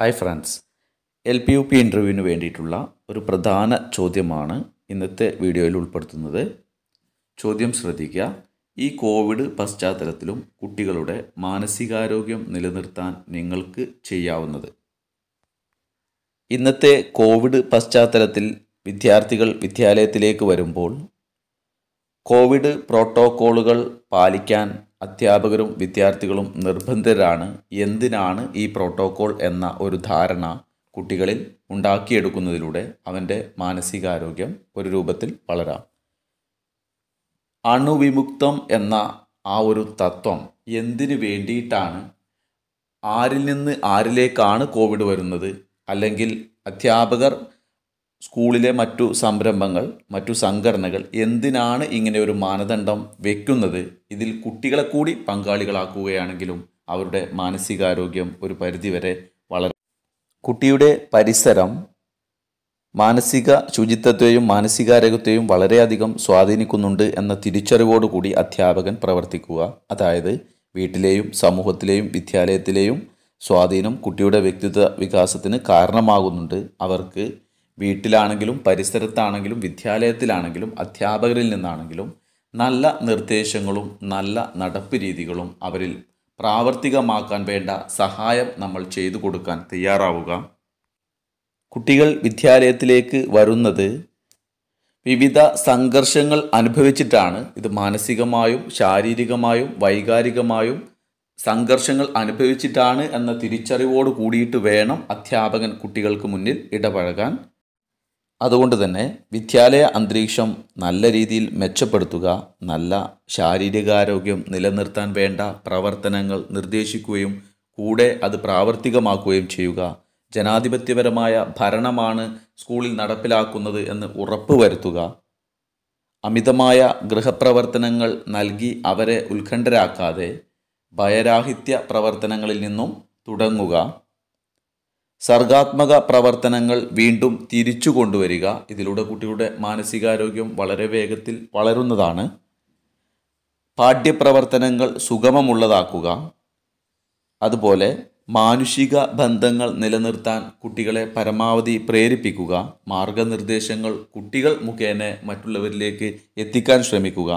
Hi friends L P U P ഇൻ്റർവ്യൂവിന് വേണ്ടിയിട്ടുള്ള ഒരു പ്രധാന ചോദ്യമാണ് ഇന്നത്തെ വീഡിയോയിൽ ഉൾപ്പെടുത്തുന്നത് ചോദ്യം ശ്രദ്ധിക്കുക ഈ കോവിഡ് പശ്ചാത്തലത്തിലും കുട്ടികളുടെ മാനസികാരോഗ്യം നിലനിർത്താൻ നിങ്ങൾക്ക് ചെയ്യാവുന്നത് ഇന്നത്തെ കോവിഡ് പശ്ചാത്തലത്തിൽ വിദ്യാർത്ഥികൾ വിദ്യാലയത്തിലേക്ക് വരുമ്പോൾ കോവിഡ് പ്രോട്ടോക്കോളുകൾ പാലിക്കാൻ അധ്യാപകരും വിദ്യാർത്ഥികളും നിർബന്ധിതരാണ് എന്തിനാണ് ഈ പ്രോട്ടോക്കോൾ എന്ന ഒരു ധാരണ കുട്ടികളിൽ ഉണ്ടാക്കിയെടുക്കുന്നതിലൂടെ അവൻ്റെ മാനസികാരോഗ്യം ഒരു രൂപത്തിൽ വളരാം അണുവിമുക്തം എന്ന ആ ഒരു തത്വം എന്തിനു വേണ്ടിയിട്ടാണ് ആരിൽ നിന്ന് ആരിലേക്കാണ് കോവിഡ് വരുന്നത് അല്ലെങ്കിൽ അധ്യാപകർ സ്കൂളിലെ മറ്റു സംരംഭങ്ങൾ മറ്റു സംഘടനകൾ എന്തിനാണ് ഇങ്ങനെ ഒരു മാനദണ്ഡം വെക്കുന്നത് ഇതിൽ കുട്ടികളെ കൂടി പങ്കാളികളാക്കുകയാണെങ്കിലും അവരുടെ മാനസികാരോഗ്യം ഒരു പരിധിവരെ വളരെ കുട്ടിയുടെ പരിസരം മാനസിക ശുചിത്വത്തെയും മാനസികാരോഗ്യത്തെയും വളരെയധികം സ്വാധീനിക്കുന്നുണ്ട് എന്ന തിരിച്ചറിവോടുകൂടി അധ്യാപകൻ പ്രവർത്തിക്കുക അതായത് വീട്ടിലെയും സമൂഹത്തിലെയും വിദ്യാലയത്തിലെയും സ്വാധീനം കുട്ടിയുടെ വ്യക്തിത്വ വികാസത്തിന് കാരണമാകുന്നുണ്ട് അവർക്ക് വീട്ടിലാണെങ്കിലും പരിസരത്താണെങ്കിലും വിദ്യാലയത്തിലാണെങ്കിലും അധ്യാപകരിൽ നിന്നാണെങ്കിലും നല്ല നിർദ്ദേശങ്ങളും നല്ല നടപ്പ് രീതികളും അവരിൽ പ്രാവർത്തികമാക്കാൻ വേണ്ട സഹായം നമ്മൾ ചെയ്തു കൊടുക്കാൻ തയ്യാറാവുക കുട്ടികൾ വിദ്യാലയത്തിലേക്ക് വരുന്നത് വിവിധ സംഘർഷങ്ങൾ അനുഭവിച്ചിട്ടാണ് ഇത് മാനസികമായും ശാരീരികമായും വൈകാരികമായും സംഘർഷങ്ങൾ അനുഭവിച്ചിട്ടാണ് എന്ന തിരിച്ചറിവോട് കൂടിയിട്ട് വേണം അധ്യാപകൻ കുട്ടികൾക്ക് മുന്നിൽ ഇടപഴകാൻ അതുകൊണ്ട് തന്നെ വിദ്യാലയ അന്തരീക്ഷം നല്ല രീതിയിൽ മെച്ചപ്പെടുത്തുക നല്ല ശാരീരികാരോഗ്യം നിലനിർത്താൻ വേണ്ട പ്രവർത്തനങ്ങൾ നിർദ്ദേശിക്കുകയും കൂടെ അത് പ്രാവർത്തികമാക്കുകയും ചെയ്യുക ജനാധിപത്യപരമായ ഭരണമാണ് സ്കൂളിൽ നടപ്പിലാക്കുന്നത് എന്ന് ഉറപ്പ് വരുത്തുക അമിതമായ ഗൃഹപ്രവർത്തനങ്ങൾ നൽകി അവരെ ഉത്കണ്ഠരാക്കാതെ ഭയരാഹിത്യ പ്രവർത്തനങ്ങളിൽ നിന്നും തുടങ്ങുക സർഗാത്മക പ്രവർത്തനങ്ങൾ വീണ്ടും തിരിച്ചു കൊണ്ടുവരിക ഇതിലൂടെ കുട്ടിയുടെ മാനസികാരോഗ്യം വളരെ വേഗത്തിൽ വളരുന്നതാണ് പാഠ്യപ്രവർത്തനങ്ങൾ സുഗമമുള്ളതാക്കുക അതുപോലെ മാനുഷിക ബന്ധങ്ങൾ നിലനിർത്താൻ കുട്ടികളെ പരമാവധി പ്രേരിപ്പിക്കുക മാർഗനിർദ്ദേശങ്ങൾ കുട്ടികൾ മുഖേന മറ്റുള്ളവരിലേക്ക് എത്തിക്കാൻ ശ്രമിക്കുക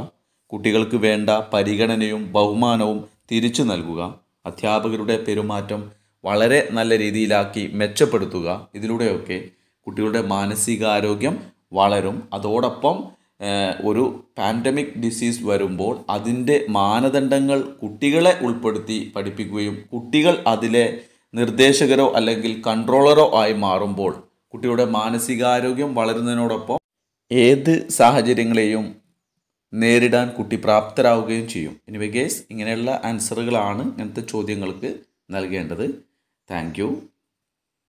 കുട്ടികൾക്ക് വേണ്ട പരിഗണനയും ബഹുമാനവും തിരിച്ചു നൽകുക അധ്യാപകരുടെ പെരുമാറ്റം വളരെ നല്ല രീതിയിലാക്കി മെച്ചപ്പെടുത്തുക ഇതിലൂടെയൊക്കെ കുട്ടികളുടെ മാനസികാരോഗ്യം വളരും അതോടൊപ്പം ഒരു പാൻഡമിക് ഡിസീസ് വരുമ്പോൾ അതിൻ്റെ മാനദണ്ഡങ്ങൾ കുട്ടികളെ ഉൾപ്പെടുത്തി പഠിപ്പിക്കുകയും കുട്ടികൾ അതിലെ നിർദ്ദേശകരോ അല്ലെങ്കിൽ കൺട്രോളറോ ആയി മാറുമ്പോൾ കുട്ടിയുടെ മാനസികാരോഗ്യം വളരുന്നതിനോടൊപ്പം ഏത് സാഹചര്യങ്ങളെയും നേരിടാൻ കുട്ടി പ്രാപ്തരാകുകയും ചെയ്യും ഇനി കേസ് ഇങ്ങനെയുള്ള ആൻസറുകളാണ് ഇങ്ങനത്തെ ചോദ്യങ്ങൾക്ക് നൽകേണ്ടത് Thank you.